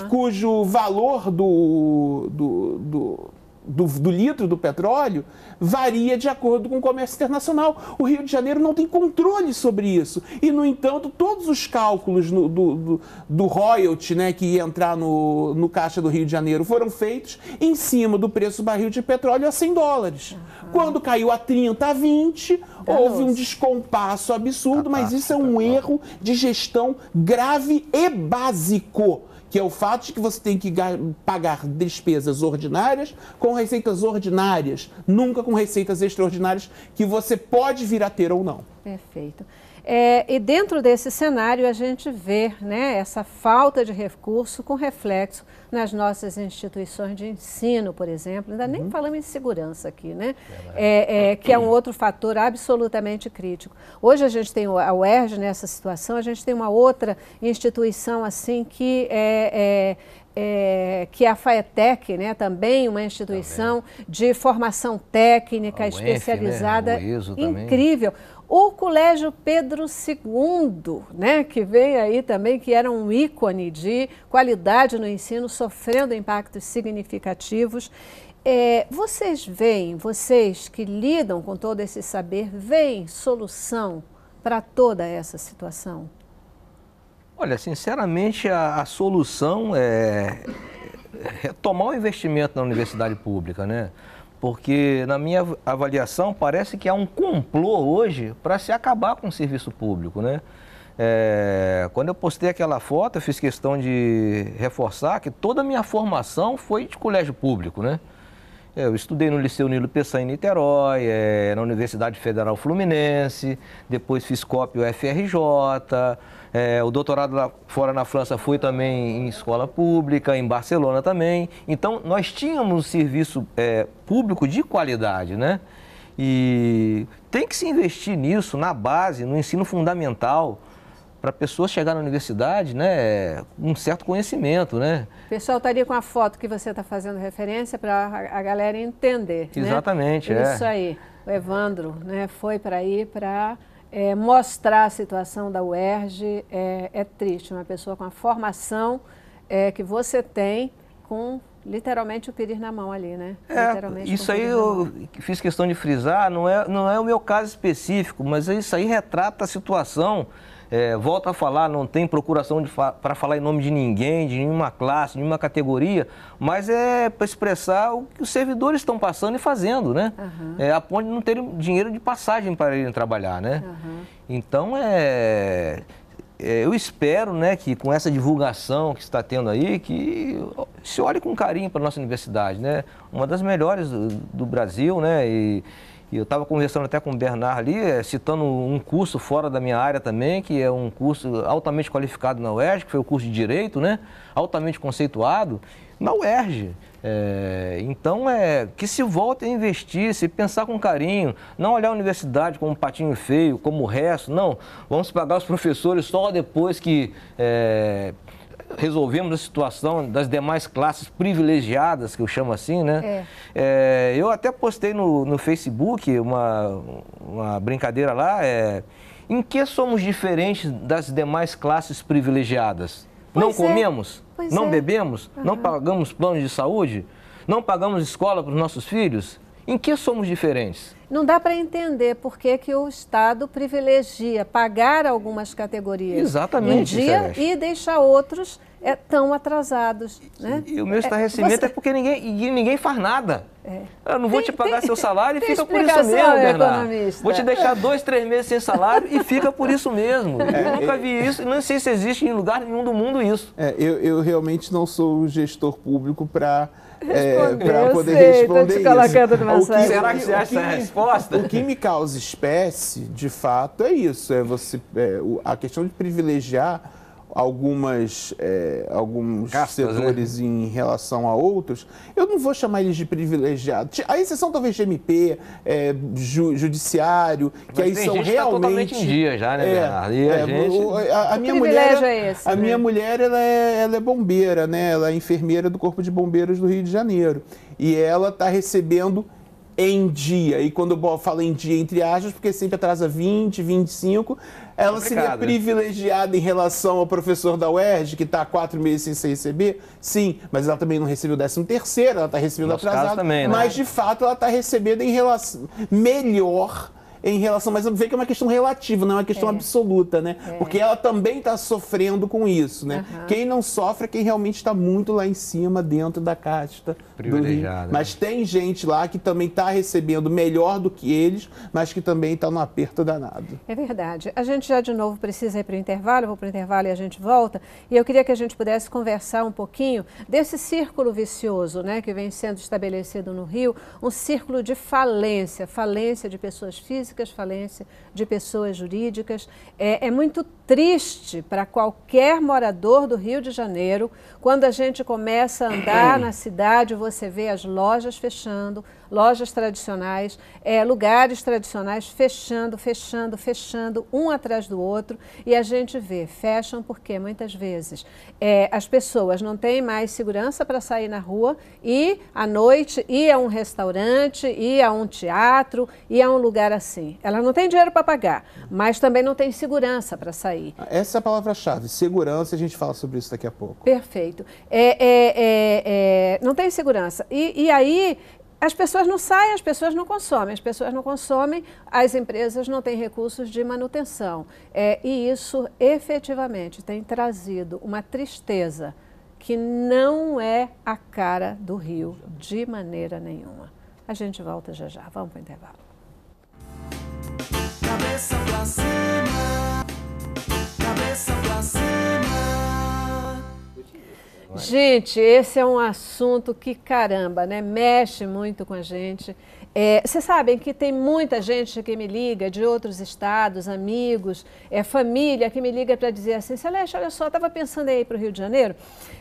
cujo valor do do, do, do do, litro do petróleo varia de acordo com o comércio internacional. O Rio de Janeiro não tem controle sobre isso. E, no entanto, todos os cálculos no, do, do, do, royalty né, que ia entrar no, no caixa do Rio de Janeiro foram feitos em cima do preço barril de petróleo a 100 dólares. Uhum. Quando caiu a 30, a 20, houve um descompasso absurdo, tá, tá, mas isso tá, é um erro de gestão grave e básico que é o fato de que você tem que pagar despesas ordinárias com receitas ordinárias, nunca com receitas extraordinárias que você pode vir a ter ou não. Perfeito. É, e dentro desse cenário a gente vê né, essa falta de recurso com reflexo nas nossas instituições de ensino, por exemplo. Ainda uhum. nem falamos em segurança aqui, né? É, é, que é um outro fator absolutamente crítico. Hoje a gente tem a UERJ nessa situação, a gente tem uma outra instituição assim que é, é, é que é a FAETEC, né, também uma instituição também. de formação técnica UF, né? especializada, né? incrível. Também. O Colégio Pedro II, né, que vem aí também, que era um ícone de qualidade no ensino, sofrendo impactos significativos. É, vocês veem, vocês que lidam com todo esse saber, veem solução para toda essa situação? Olha, sinceramente, a, a solução é retomar é o investimento na universidade pública, né? porque na minha avaliação parece que há um complô hoje para se acabar com o serviço público, né? É, quando eu postei aquela foto, eu fiz questão de reforçar que toda a minha formação foi de colégio público, né? É, eu estudei no Liceu Nilo Peçanha em Niterói, é, na Universidade Federal Fluminense, depois fiz cópia UFRJ, é, o doutorado lá, fora na França foi também em escola pública, em Barcelona também. Então, nós tínhamos um serviço é, público de qualidade, né? E tem que se investir nisso na base, no ensino fundamental, para a pessoa chegar na universidade, né, é, um certo conhecimento, né? O pessoal estaria tá com a foto que você está fazendo referência para a galera entender. Né? Exatamente, né? é. Isso aí. O Evandro, né, foi para ir para é, mostrar a situação da UERJ é, é, triste. Uma pessoa com a formação é, que você tem, com literalmente o pedir na mão ali, né? É, isso aí eu fiz questão de frisar, não é, não é o meu caso específico, mas isso aí retrata a situação é, volta a falar, não tem procuração fa para falar em nome de ninguém, de nenhuma classe, de nenhuma categoria, mas é para expressar o que os servidores estão passando e fazendo, né? Uhum. É, a ponto de não terem dinheiro de passagem para irem trabalhar, né? Uhum. Então, é, é eu espero né, que com essa divulgação que está tendo aí, que se olhe com carinho para a nossa universidade, né? Uma das melhores do, do Brasil, né? E, e eu estava conversando até com o Bernard ali, eh, citando um curso fora da minha área também, que é um curso altamente qualificado na UERJ, que foi o curso de Direito, né? altamente conceituado, na UERJ. É, então, é que se volte a investir, se pensar com carinho, não olhar a universidade como um patinho feio, como o resto, não. Vamos pagar os professores só depois que... É, resolvemos a situação das demais classes privilegiadas, que eu chamo assim, né? É. É, eu até postei no, no Facebook uma, uma brincadeira lá, é, em que somos diferentes das demais classes privilegiadas? Pois não é. comemos? Pois não é. bebemos? Uhum. Não pagamos plano de saúde? Não pagamos escola para os nossos filhos? Em que somos diferentes? Não dá para entender por que, que o Estado privilegia pagar algumas categorias Exatamente, dia e deixar outros é, tão atrasados. Né? E, e o meu estabelecimento é, você... é porque ninguém, ninguém faz nada. É. Eu não vou tem, te pagar tem, seu salário e fica por isso mesmo, é, Bernardo. Vou te deixar dois, três meses sem salário e fica por isso mesmo. É, eu nunca é. vi isso, não sei se existe em lugar nenhum do mundo isso. É, eu, eu realmente não sou gestor público para é, para poder sei, responder isso. Que, será que você acha que, essa resposta? O que me causa espécie, de fato, é isso. É você, é, a questão de privilegiar algumas, é, alguns Castas, né? setores né? em relação a outros, eu não vou chamar eles de privilegiados. A exceção talvez de MP, é, ju, judiciário, Mas que tá aí são realmente. Tá em dia já, né, é, Bernardo? E é, a A, a minha mulher, é esse, a né? minha mulher ela é, ela é bombeira, né? Ela é enfermeira do Corpo de Bombeiros do Rio de Janeiro. E ela está recebendo em dia. E quando eu falo em dia, entre aspas, porque sempre atrasa 20, 25, ela é seria né? privilegiada em relação ao professor da UERJ, que está há quatro meses sem receber? Sim, mas ela também não recebeu o décimo terceiro, ela está recebendo Nosso atrasado. Também, né? Mas, de fato, ela está recebendo em relação melhor em relação, mas vê que é uma questão relativa, não é uma questão é. absoluta, né? É. Porque ela também está sofrendo com isso, né? Uhum. Quem não sofre é quem realmente está muito lá em cima, dentro da casta. Privilegiada. Rio. Né? Mas tem gente lá que também está recebendo melhor do que eles, mas que também está no aperto danado. É verdade. A gente já de novo precisa ir para o intervalo, vou para o intervalo e a gente volta. E eu queria que a gente pudesse conversar um pouquinho desse círculo vicioso, né, que vem sendo estabelecido no Rio, um círculo de falência, falência de pessoas físicas físicas, falência de pessoas jurídicas. É, é muito triste para qualquer morador do Rio de Janeiro quando a gente começa a andar na cidade, você vê as lojas fechando, lojas tradicionais, é, lugares tradicionais fechando, fechando, fechando, um atrás do outro. E a gente vê, fecham porque muitas vezes é, as pessoas não têm mais segurança para sair na rua e à noite ir a um restaurante, ir a um teatro, ir a um lugar assim. Ela não tem dinheiro para pagar, mas também não tem segurança para sair. Ah, essa é a palavra-chave, segurança, a gente fala sobre isso daqui a pouco. Perfeito. É, é, é, é não tem segurança. E, e aí as pessoas não saem, as pessoas não consomem, as pessoas não consomem, as empresas não têm recursos de manutenção. É, e isso efetivamente tem trazido uma tristeza que não é a cara do Rio de maneira nenhuma. A gente volta já já, vamos para o intervalo. Cabeça pra cima, cabeça pra cima. Gente, esse é um assunto que, caramba, né? Mexe muito com a gente. É, vocês sabem que tem muita gente que me liga de outros estados, amigos, é, família que me liga para dizer assim, Celeste, olha só, estava pensando em ir para o Rio de Janeiro,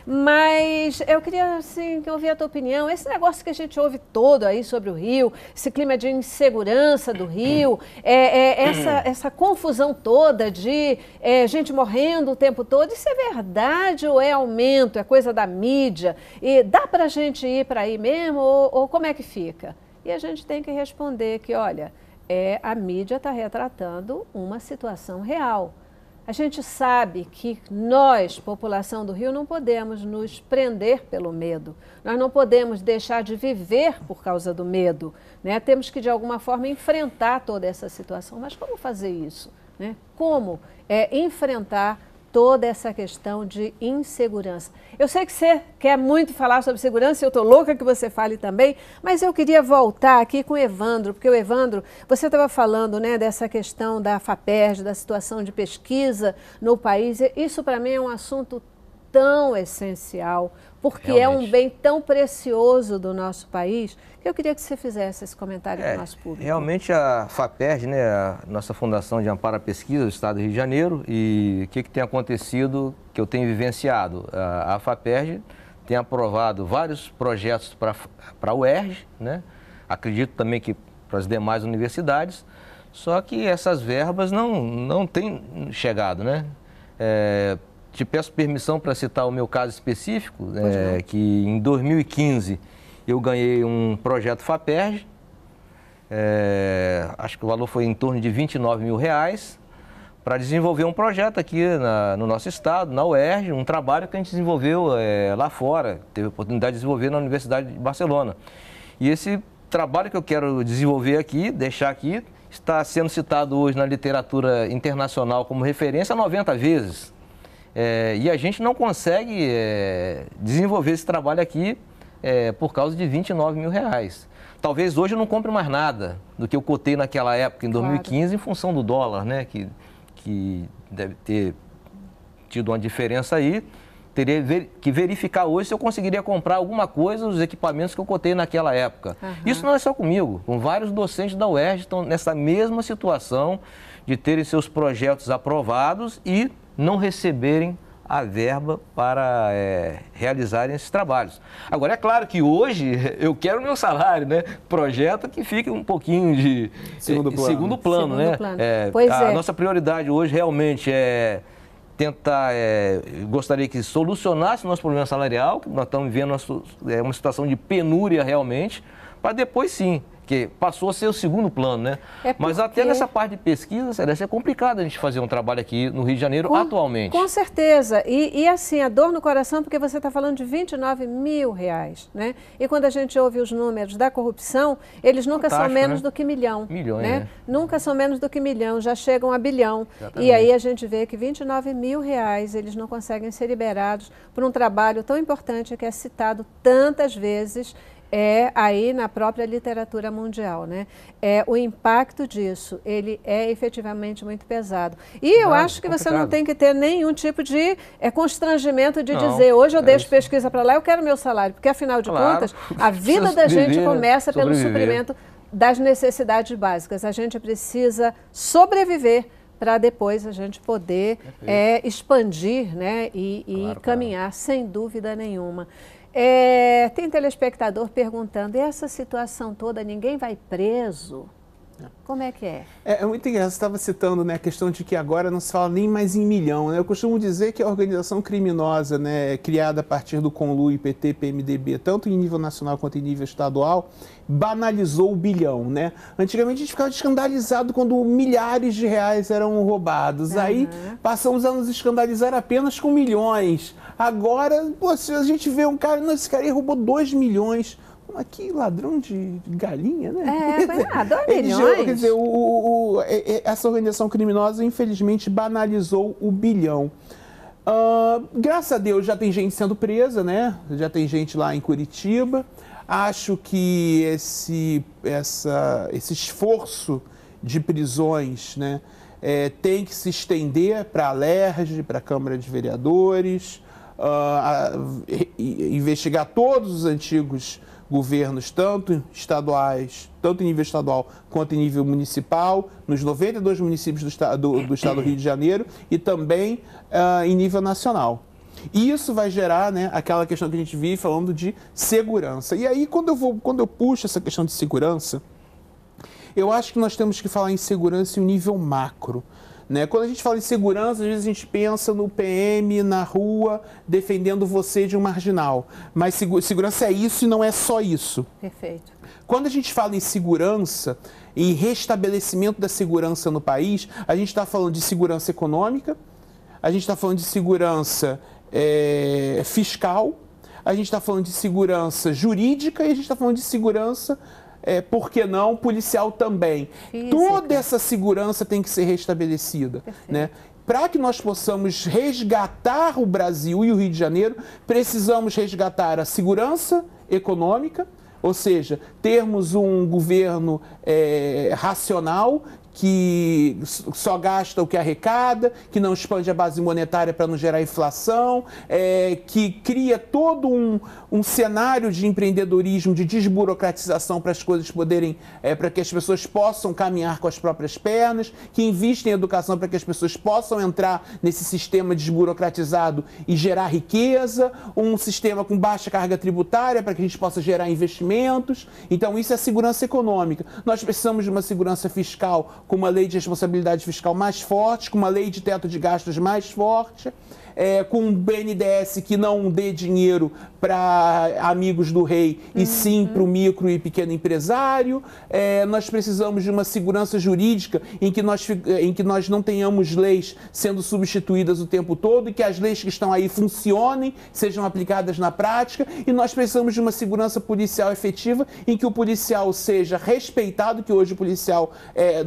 mas eu queria assim, ouvir a tua opinião. Esse negócio que a gente ouve todo aí sobre o Rio, esse clima de insegurança do Rio, é, é essa, hum. essa confusão toda de é, gente morrendo o tempo todo, isso é verdade ou é aumento, é coisa da mídia? E dá para a gente ir para aí mesmo ou, ou como é que fica? E a gente tem que responder que, olha, é, a mídia está retratando uma situação real. A gente sabe que nós, população do Rio, não podemos nos prender pelo medo. Nós não podemos deixar de viver por causa do medo. Né? Temos que, de alguma forma, enfrentar toda essa situação. Mas como fazer isso? Né? Como é, enfrentar toda essa questão de insegurança? Eu sei que você quer muito falar sobre segurança, eu estou louca que você fale também, mas eu queria voltar aqui com o Evandro, porque o Evandro, você estava falando né, dessa questão da FAPERJ, da situação de pesquisa no país. Isso para mim é um assunto tão essencial, porque realmente. é um bem tão precioso do nosso país, que eu queria que você fizesse esse comentário para é, o nosso público. Realmente a Faperge né, a nossa Fundação de Amparo à Pesquisa do Estado do Rio de Janeiro, e o que, que tem acontecido que eu tenho vivenciado? A, a tem aprovado vários projetos para a UERJ, né? acredito também que para as demais universidades, só que essas verbas não, não têm chegado, né? É, te peço permissão para citar o meu caso específico, é, que em 2015 eu ganhei um projeto FAPERJ, é, acho que o valor foi em torno de 29 mil reais, para desenvolver um projeto aqui na, no nosso estado, na UERJ, um trabalho que a gente desenvolveu é, lá fora, teve a oportunidade de desenvolver na Universidade de Barcelona. E esse trabalho que eu quero desenvolver aqui, deixar aqui, está sendo citado hoje na literatura internacional como referência 90 vezes. É, e a gente não consegue é, desenvolver esse trabalho aqui é, por causa de 29 mil reais. Talvez hoje eu não compre mais nada do que eu cotei naquela época, em 2015, claro. em função do dólar, né? Que, que deve ter tido uma diferença aí. Teria que verificar hoje se eu conseguiria comprar alguma coisa, os equipamentos que eu cotei naquela época. Uhum. Isso não é só comigo, com vários docentes da UERJ estão nessa mesma situação de terem seus projetos aprovados e não receberem a verba para é, realizarem esses trabalhos. Agora, é claro que hoje eu quero meu salário, né? Projeto que fique um pouquinho de segundo é, plano, segundo plano segundo né? Plano. É, pois a é. nossa prioridade hoje realmente é tentar, é, gostaria que solucionasse o nosso problema salarial, que nós estamos vivendo uma, é, uma situação de penúria realmente, para depois sim porque passou a ser o segundo plano, né? É porque... Mas até nessa parte de pesquisa, Celeste, é complicado a gente fazer um trabalho aqui no Rio de Janeiro com, atualmente. Com certeza. E, e, assim, a dor no coração, porque você está falando de 29 mil reais, né? E quando a gente ouve os números da corrupção, eles nunca Fantástico, são menos né? do que milhão. Milhões, né? né? Nunca são menos do que milhão, já chegam a bilhão. Exatamente. E aí a gente vê que 29 mil reais eles não conseguem ser liberados por um trabalho tão importante que é citado tantas vezes é aí na própria literatura mundial, né? É o impacto disso, ele é efetivamente muito pesado. E eu acho que complicado. você não tem que ter nenhum tipo de é, constrangimento de não, dizer, hoje eu é deixo isso. pesquisa para lá, eu quero meu salário, porque afinal de claro, contas, a vida da gente começa pelo suprimento das necessidades básicas. A gente precisa sobreviver para depois a gente poder é, expandir né, e, e claro, caminhar, sem dúvida nenhuma. É, tem telespectador perguntando: essa situação toda, ninguém vai preso? Como é que é? É, é muito engraçado, você estava citando né, a questão de que agora não se fala nem mais em milhão. Né? Eu costumo dizer que a organização criminosa né, criada a partir do Conlu, PT, PMDB, tanto em nível nacional quanto em nível estadual, banalizou o bilhão. Né? Antigamente a gente ficava escandalizado quando milhares de reais eram roubados. Uhum. Aí passamos a nos escandalizar apenas com milhões. Agora, pô, se a gente vê um cara, esse cara aí roubou 2 milhões Aqui, ladrão de galinha, né? É, foi nada, ah, milhões. Quer dizer, o, o, é, é, essa organização criminosa, infelizmente, banalizou o bilhão. Uh, graças a Deus já tem gente sendo presa, né? Já tem gente lá em Curitiba. Acho que esse, essa, esse esforço de prisões né, é, tem que se estender para a LERJ, para a Câmara de Vereadores, uh, a, a, a investigar todos os antigos governos, tanto estaduais, tanto em nível estadual quanto em nível municipal, nos 92 municípios do, do, do estado do Rio de Janeiro e também uh, em nível nacional. E isso vai gerar né, aquela questão que a gente vive falando de segurança. E aí, quando eu, vou, quando eu puxo essa questão de segurança, eu acho que nós temos que falar em segurança em um nível macro. Né? Quando a gente fala em segurança, às vezes a gente pensa no PM na rua defendendo você de um marginal. Mas segurança é isso e não é só isso. Perfeito. Quando a gente fala em segurança e restabelecimento da segurança no país, a gente está falando de segurança econômica, a gente está falando de segurança é, fiscal, a gente está falando de segurança jurídica e a gente está falando de segurança é, por que não, policial também. Física. Toda essa segurança tem que ser restabelecida. Né? Para que nós possamos resgatar o Brasil e o Rio de Janeiro, precisamos resgatar a segurança econômica, ou seja, termos um governo é, racional que só gasta o que arrecada, que não expande a base monetária para não gerar inflação, é, que cria todo um, um cenário de empreendedorismo, de desburocratização para as coisas poderem, é, para que as pessoas possam caminhar com as próprias pernas, que invista em educação para que as pessoas possam entrar nesse sistema desburocratizado e gerar riqueza, um sistema com baixa carga tributária para que a gente possa gerar investimentos. Então, isso é segurança econômica. Nós precisamos de uma segurança fiscal com uma lei de responsabilidade fiscal mais forte, com uma lei de teto de gastos mais forte é, com um BNDS que não dê dinheiro para amigos do rei e sim para o uhum. micro e pequeno empresário. É, nós precisamos de uma segurança jurídica em que, nós, é, em que nós não tenhamos leis sendo substituídas o tempo todo e que as leis que estão aí funcionem, sejam aplicadas na prática. E nós precisamos de uma segurança policial efetiva em que o policial seja respeitado, que hoje o policial, é,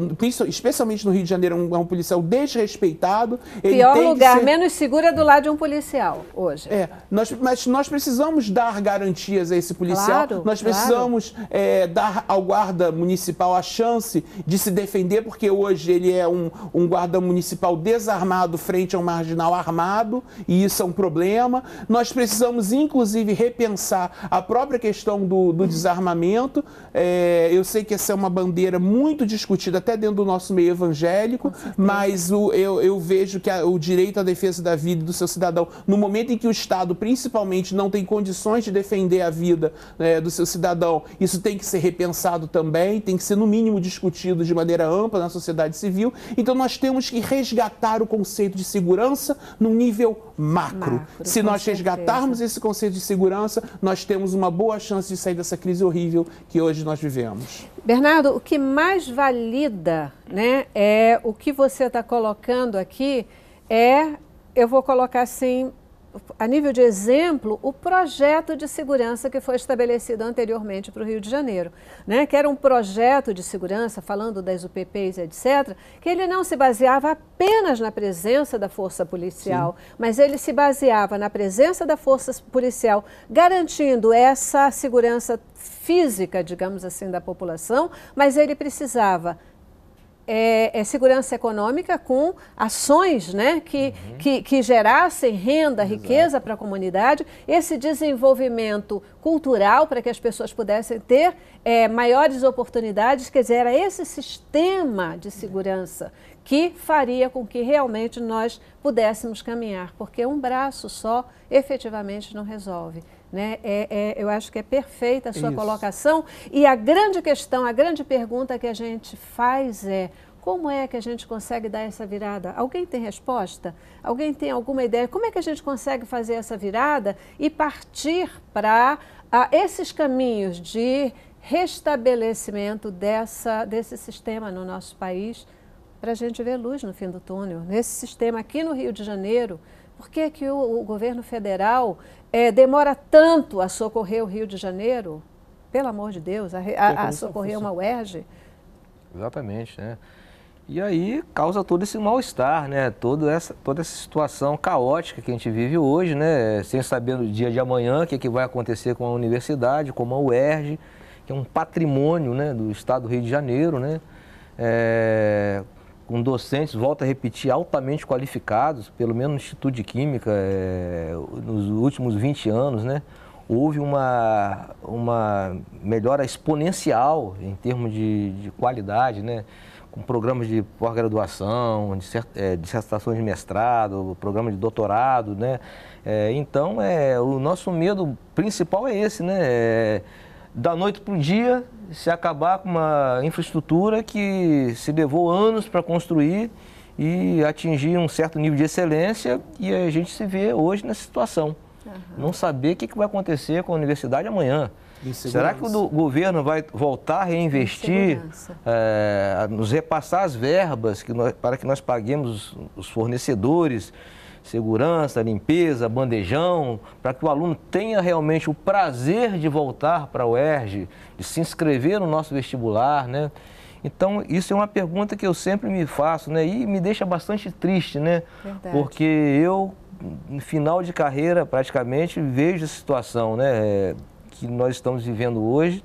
especialmente no Rio de Janeiro, é um, é um policial desrespeitado. Pior lugar, ser... menos segura do lá de um policial hoje. É, nós, mas nós precisamos dar garantias a esse policial. Claro, nós precisamos claro. é, dar ao guarda municipal a chance de se defender, porque hoje ele é um, um guarda municipal desarmado frente a um marginal armado, e isso é um problema. Nós precisamos, inclusive, repensar a própria questão do, do desarmamento. É, eu sei que essa é uma bandeira muito discutida até dentro do nosso meio evangélico, mas o, eu, eu vejo que a, o direito à defesa da vida do seu cidadão. No momento em que o Estado, principalmente, não tem condições de defender a vida né, do seu cidadão, isso tem que ser repensado também, tem que ser, no mínimo, discutido de maneira ampla na sociedade civil. Então, nós temos que resgatar o conceito de segurança num nível macro. macro Se nós resgatarmos certeza. esse conceito de segurança, nós temos uma boa chance de sair dessa crise horrível que hoje nós vivemos. Bernardo, o que mais valida né, é o que você está colocando aqui é eu vou colocar assim, a nível de exemplo, o projeto de segurança que foi estabelecido anteriormente para o Rio de Janeiro, né? que era um projeto de segurança, falando das UPPs, etc., que ele não se baseava apenas na presença da força policial, Sim. mas ele se baseava na presença da força policial, garantindo essa segurança física, digamos assim, da população, mas ele precisava é, é segurança econômica com ações né, que, uhum. que, que, gerassem renda, Exato. riqueza para a comunidade, esse desenvolvimento cultural para que as pessoas pudessem ter é, maiores oportunidades, quer dizer, era esse sistema de uhum. segurança que faria com que realmente nós pudéssemos caminhar, porque um braço só efetivamente não resolve. Né? É, é, eu acho que é perfeita a sua Isso. colocação. E a grande questão, a grande pergunta que a gente faz é como é que a gente consegue dar essa virada? Alguém tem resposta? Alguém tem alguma ideia? Como é que a gente consegue fazer essa virada e partir para esses caminhos de restabelecimento dessa, desse sistema no nosso país para a gente ver luz no fim do túnel? Nesse sistema aqui no Rio de Janeiro, por que, que o, o governo federal é, demora tanto a socorrer o Rio de Janeiro? Pelo amor de Deus, a, a, a socorrer uma UERJ? Exatamente, né? E aí causa todo esse mal-estar, né? Toda essa, toda essa situação caótica que a gente vive hoje, né? Sem saber no dia de amanhã o que, é que vai acontecer com a universidade, com a UERJ, que é um patrimônio né? do estado do Rio de Janeiro, né? É, com docentes, volta a repetir, altamente qualificados, pelo menos no Instituto de Química, é, nos últimos 20 anos, né? Houve uma, uma melhora exponencial em termos de, de qualidade, né? com programas de pós-graduação, eh, dissertações de mestrado, programa de doutorado, né? É, então, é, o nosso medo principal é esse, né? É, da noite para o dia se acabar com uma infraestrutura que se levou anos para construir e atingir um certo nível de excelência e a gente se vê hoje nessa situação. Uhum. Não saber o que, vai acontecer com a universidade amanhã. Será que o governo vai voltar a reinvestir, é, a nos repassar as verbas que nós, para que nós paguemos os fornecedores? segurança, limpeza, bandejão, para que o aluno tenha realmente o prazer de voltar para o Erj, de se inscrever no nosso vestibular, né? Então, isso é uma pergunta que eu sempre me faço, né? E me deixa bastante triste, né? Verdade. Porque eu, no final de carreira, praticamente, vejo a situação, né? É, que nós estamos vivendo hoje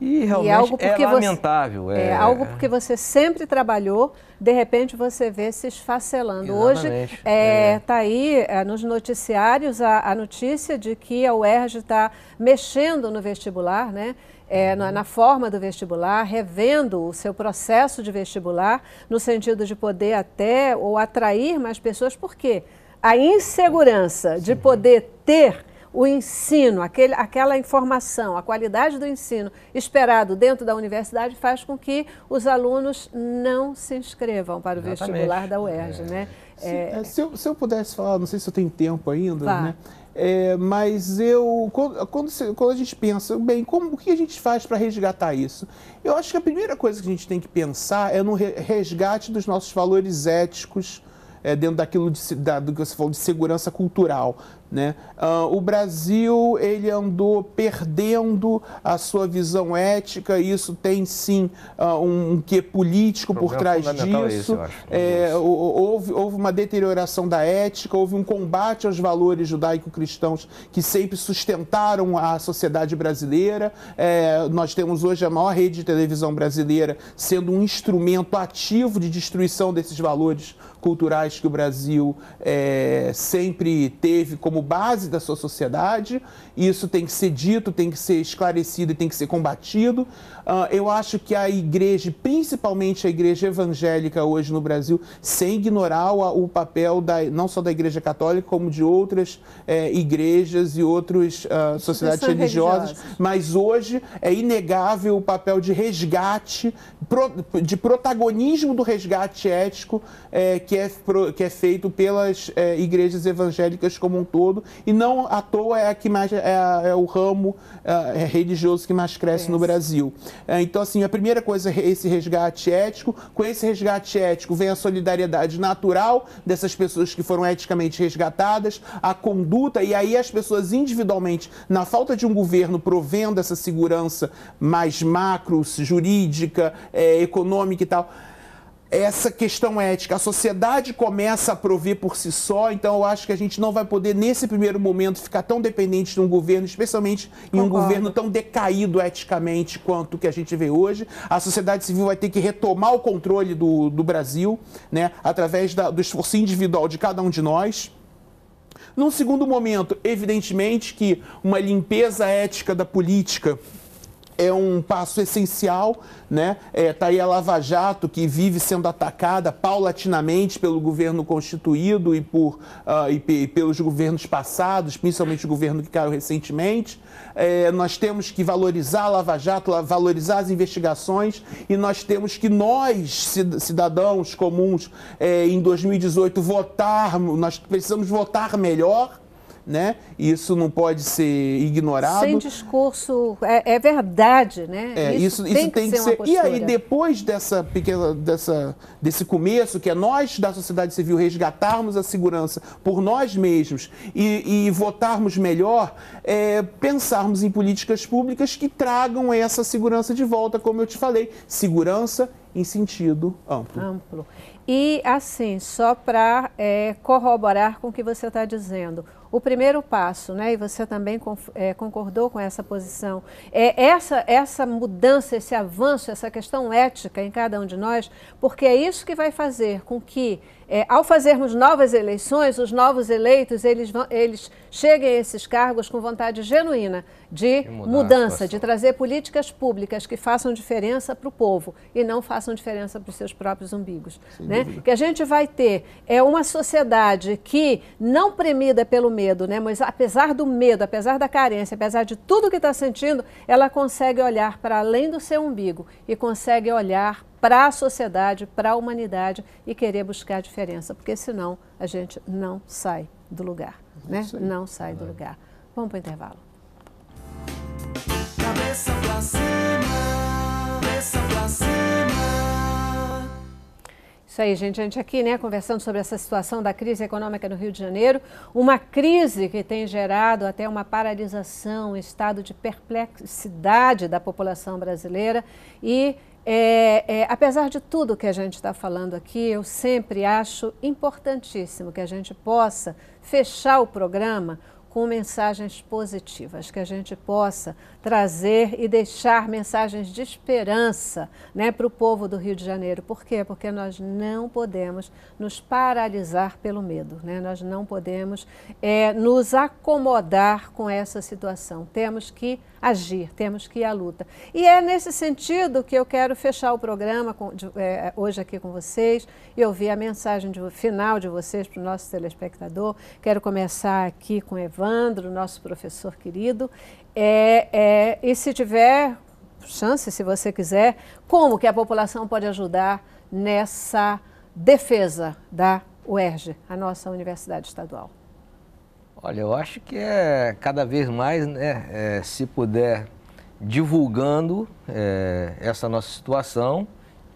e é realmente e algo é porque é lamentável. Você, é, é, algo porque você sempre trabalhou, de repente você vê se esfacelando. Exatamente. Hoje está é, é. Tá aí nos noticiários a, a, notícia de que a UERJ está mexendo no vestibular, né? É, uhum. na, na, forma do vestibular, revendo o seu processo de vestibular, no sentido de poder até ou atrair mais pessoas, porque a insegurança de poder ter o ensino, aquele, aquela informação, a qualidade do ensino esperado dentro da universidade faz com que os alunos não se inscrevam para o Exatamente. vestibular da UERJ, é. né? Se, é... é se, eu, se, eu, pudesse falar, não sei se eu tenho tempo ainda, né? É, mas eu, quando, quando, quando, a gente pensa, bem, como, o que a gente faz para resgatar isso? Eu acho que a primeira coisa que a gente tem que pensar é no resgate dos nossos valores éticos, é, dentro daquilo de, da, do que você falou de segurança cultural. Né? Uh, o Brasil ele andou perdendo a sua visão ética, e isso tem sim uh, um, um que político por trás é disso. Esse, é, né? houve, houve uma deterioração da ética, houve um combate aos valores judaico-cristãos que sempre sustentaram a sociedade brasileira. É, nós temos hoje a maior rede de televisão brasileira sendo um instrumento ativo de destruição desses valores culturais que o Brasil é, sempre teve como base da sua sociedade. Isso tem que ser dito, tem que ser esclarecido e tem que ser combatido. Ah, eu acho que a igreja, principalmente a igreja evangélica hoje no Brasil, sem ignorar o, papel da, não só da igreja católica, como de outras é, igrejas e outras uh, ah, sociedades religiosas, religiosas, mas hoje é inegável o papel de resgate, de protagonismo do resgate ético é, que, é, que é feito pelas é, igrejas evangélicas como um todo, e não à toa é, a que mais, é, é o ramo ah, religioso que mais cresce no Brasil. É, então, assim, a primeira coisa é esse resgate ético. Com esse resgate ético vem a solidariedade natural dessas pessoas que foram eticamente resgatadas, a conduta, e aí as pessoas individualmente, na falta de um governo provendo essa segurança mais macro, jurídica, é, econômica e tal essa questão é ética. A sociedade começa a prover por si só, então eu acho que a gente não vai poder, nesse primeiro momento, ficar tão dependente de um governo, especialmente em um governo tão decaído eticamente quanto o que a gente vê hoje. A sociedade civil vai ter que retomar o controle do, do Brasil, né, através da, do esforço individual de cada um de nós. Num segundo momento, evidentemente que uma limpeza ética da política é um passo essencial, né? É, tá aí a Lava Jato que vive sendo atacada paulatinamente pelo governo constituído e por uh, e pelos governos passados, principalmente o governo que caiu recentemente. É, nós temos que valorizar a Lava Jato, valorizar as investigações e nós temos que nós cidadãos comuns é, em 2018 votar, nós precisamos votar melhor né? Isso não pode ser ignorado. Sem discurso, é, é verdade, né? É, isso, isso, tem, isso que tem que, ser. E aí, depois dessa pequena, dessa, desse começo, que é nós da sociedade civil resgatarmos a segurança por nós mesmos e, e votarmos melhor, é, pensarmos em políticas públicas que tragam essa segurança de volta, como eu te falei, segurança em sentido amplo. Amplo. E assim, só para é, corroborar com o que você está dizendo, o primeiro passo, né, e você também é, concordou com essa posição, é essa, essa mudança, esse avanço, essa questão ética em cada um de nós, porque é isso que vai fazer com que, é, ao fazermos novas eleições, os novos eleitos, eles, vão, eles chegue a esses cargos com vontade genuína de mudança, de trazer políticas públicas que façam diferença para o povo e não façam diferença para os seus próprios umbigos. né? Que a gente vai ter é uma sociedade que, não premida pelo medo, né? mas apesar do medo, apesar da carência, apesar de tudo que está sentindo, ela consegue olhar para além do seu umbigo e consegue olhar para a sociedade, para a humanidade e querer buscar diferença, porque senão a gente não sai do lugar né? Sim. Não sai do lugar. Vamos para o intervalo. Cabeça pra cima, cabeça pra cima. Isso aí, gente. A gente aqui, né, conversando sobre essa situação da crise econômica no Rio de Janeiro, uma crise que tem gerado até uma paralisação, um estado de perplexidade da população brasileira e é, é, apesar de tudo que a gente está falando aqui, eu sempre acho importantíssimo que a gente possa fechar o programa com mensagens positivas, que a gente possa trazer e deixar mensagens de esperança né, para o povo do Rio de Janeiro. Por quê? Porque nós não podemos nos paralisar pelo medo, né? nós não podemos é, nos acomodar com essa situação. Temos que agir, temos que ir à luta. E é nesse sentido que eu quero fechar o programa com, de, é, hoje aqui com vocês e ouvir a mensagem de, final de vocês para o nosso telespectador. Quero começar aqui com Evandro, nosso professor querido. É, é, e se tiver chance, se você quiser, como que a população pode ajudar nessa defesa da UERJ, a nossa universidade estadual? Olha, eu acho que é cada vez mais, né, é, se puder, divulgando é, essa nossa situação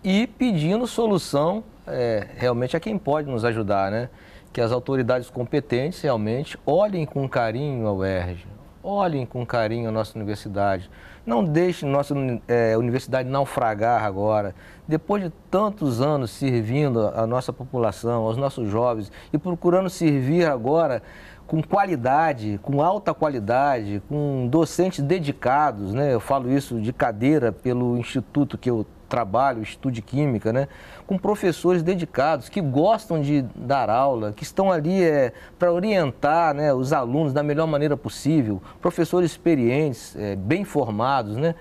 e pedindo solução é, realmente a quem pode nos ajudar, né? Que as autoridades competentes realmente olhem com carinho a UERJ olhem com carinho a nossa universidade. Não deixem nossa é, universidade naufragar agora. Depois de tantos anos servindo a nossa população, aos nossos jovens e procurando servir agora com qualidade, com alta qualidade, com docentes dedicados, né? Eu falo isso de cadeira pelo instituto que eu trabalho, estude química, né? com professores dedicados, que gostam de dar aula, que estão ali é, para orientar né, os alunos da melhor maneira possível, professores experientes, é, bem formados, né?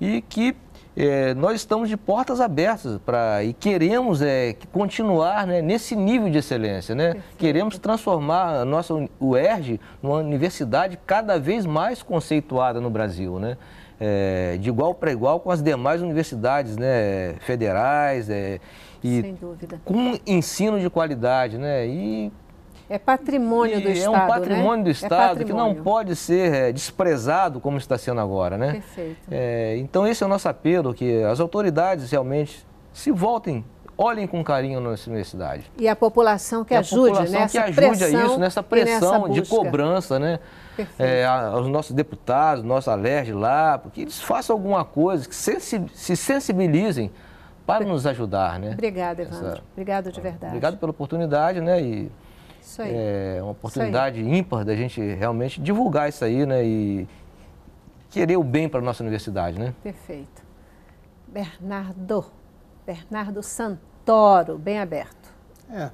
e que é, nós estamos de portas abertas para e queremos é, continuar né, nesse nível de excelência. Né? Queremos transformar a nossa UERJ numa universidade cada vez mais conceituada no Brasil. Né? é, de igual para igual com as demais universidades né, federais. É, e Sem dúvida. Com ensino de qualidade, né? E é patrimônio do é Estado. É um patrimônio né? do Estado é patrimônio. que não pode ser é, desprezado como está sendo agora, né? Perfeito. É, então, esse é o nosso apelo, que as autoridades realmente se voltem, olhem com carinho nossa universidade. E a população que e ajude, a população né? que ajude a isso, nessa pressão nessa de cobrança, né? é, aos nossos deputados, nosso Alerj lá, porque eles façam alguma coisa, que se sensibilizem para nos ajudar, né? Obrigada, Evandro. Essa... Obrigado de verdade. Obrigado pela oportunidade, né? E isso aí. é uma oportunidade ímpar da gente realmente divulgar isso aí, né? E querer o bem para a nossa universidade, né? Perfeito. Bernardo, Bernardo Santoro, bem aberto. É,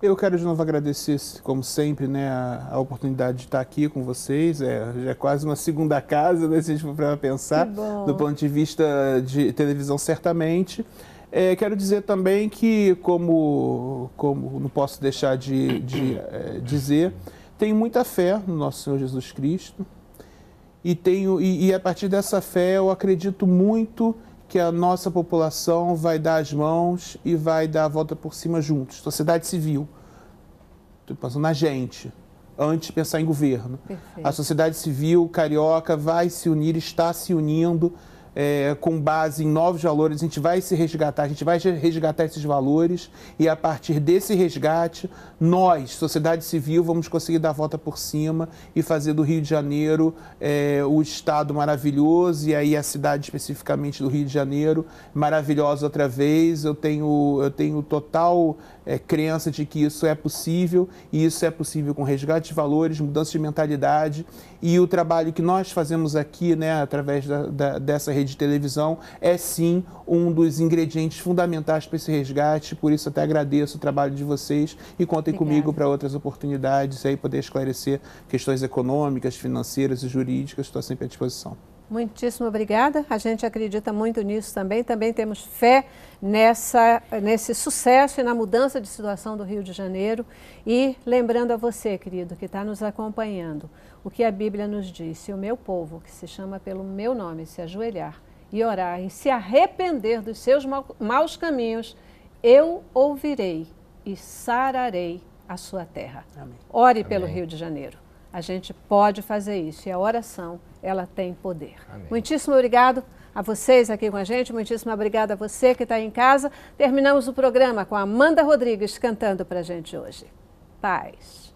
eu quero de novo agradecer, como sempre, né, a, a oportunidade de estar aqui com vocês. É, já é quase uma segunda casa, né, se a gente for para pensar, do ponto de vista de televisão, certamente. É, quero dizer também que, como, como não posso deixar de, de é, dizer, tenho muita fé no nosso Senhor Jesus Cristo. E, tenho, e, e a partir dessa fé eu acredito muito que a nossa população vai dar as mãos e vai dar a volta por cima juntos. Sociedade civil. Estou pensando na gente, antes de pensar em governo. Perfeito. A sociedade civil carioca vai se unir, está se unindo é, com base em novos valores, a gente vai se resgatar, a gente vai resgatar esses valores e a partir desse resgate, nós, sociedade civil, vamos conseguir dar a volta por cima e fazer do Rio de Janeiro é, o estado maravilhoso e aí a cidade especificamente do Rio de Janeiro maravilhosa outra vez. Eu tenho, eu tenho total é, crença de que isso é possível e isso é possível com resgate de valores, mudança de mentalidade e o trabalho que nós fazemos aqui, né, através da, da, dessa rede de televisão, é sim um dos ingredientes fundamentais para esse resgate. Por isso, até agradeço o trabalho de vocês e contem Obrigada. comigo para outras oportunidades e aí poder esclarecer questões econômicas, financeiras e jurídicas. Estou sempre à disposição. Muitíssimo obrigada. A gente acredita muito nisso também. Também temos fé nessa, nesse sucesso e na mudança de situação do Rio de Janeiro. E lembrando a você, querido, que está nos acompanhando, o que a Bíblia nos diz: se o meu povo, que se chama pelo meu nome, se ajoelhar e orar e se arrepender dos seus maus caminhos, eu ouvirei e sararei a sua terra. Amém. Ore Amém. pelo Rio de Janeiro. A gente pode fazer isso. E a oração ela tem poder. Amém. Muitíssimo obrigado a vocês aqui com a gente, muitíssimo obrigado a você que está em casa. Terminamos o programa com Amanda Rodrigues cantando para a gente hoje. Paz.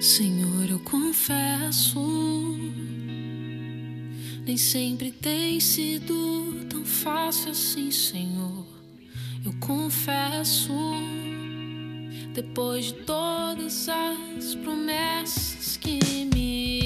Senhor, eu confesso nem sempre tem sido tão fácil assim, Senhor. Eu confesso, depois de todas as promessas que me